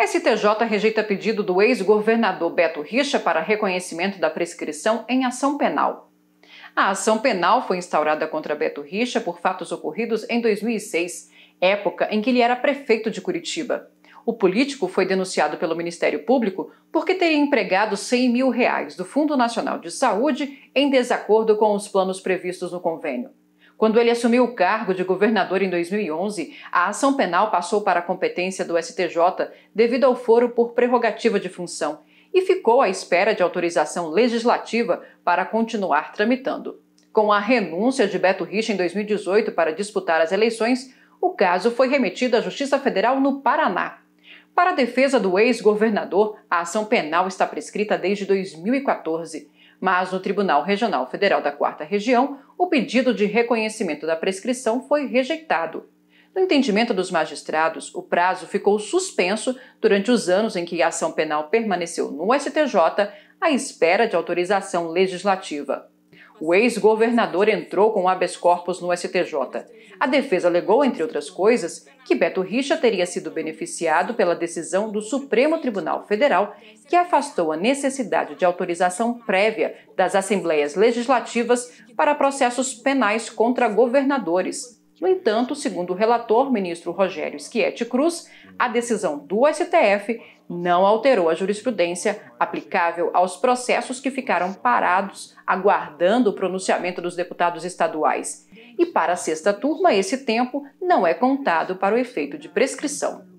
STJ rejeita pedido do ex-governador Beto Richa para reconhecimento da prescrição em ação penal. A ação penal foi instaurada contra Beto Richa por fatos ocorridos em 2006, época em que ele era prefeito de Curitiba. O político foi denunciado pelo Ministério Público porque teria empregado 100 mil reais do Fundo Nacional de Saúde em desacordo com os planos previstos no convênio. Quando ele assumiu o cargo de governador em 2011, a ação penal passou para a competência do STJ devido ao foro por prerrogativa de função e ficou à espera de autorização legislativa para continuar tramitando. Com a renúncia de Beto Rich em 2018 para disputar as eleições, o caso foi remetido à Justiça Federal no Paraná. Para a defesa do ex-governador, a ação penal está prescrita desde 2014 mas no Tribunal Regional Federal da Quarta Região, o pedido de reconhecimento da prescrição foi rejeitado. No entendimento dos magistrados, o prazo ficou suspenso durante os anos em que a ação penal permaneceu no STJ à espera de autorização legislativa. O ex-governador entrou com habeas corpus no STJ. A defesa alegou, entre outras coisas, que Beto Richa teria sido beneficiado pela decisão do Supremo Tribunal Federal, que afastou a necessidade de autorização prévia das assembleias legislativas para processos penais contra governadores. No entanto, segundo o relator, ministro Rogério Schietti Cruz, a decisão do STF não alterou a jurisprudência aplicável aos processos que ficaram parados aguardando o pronunciamento dos deputados estaduais. E para a sexta turma, esse tempo não é contado para o efeito de prescrição.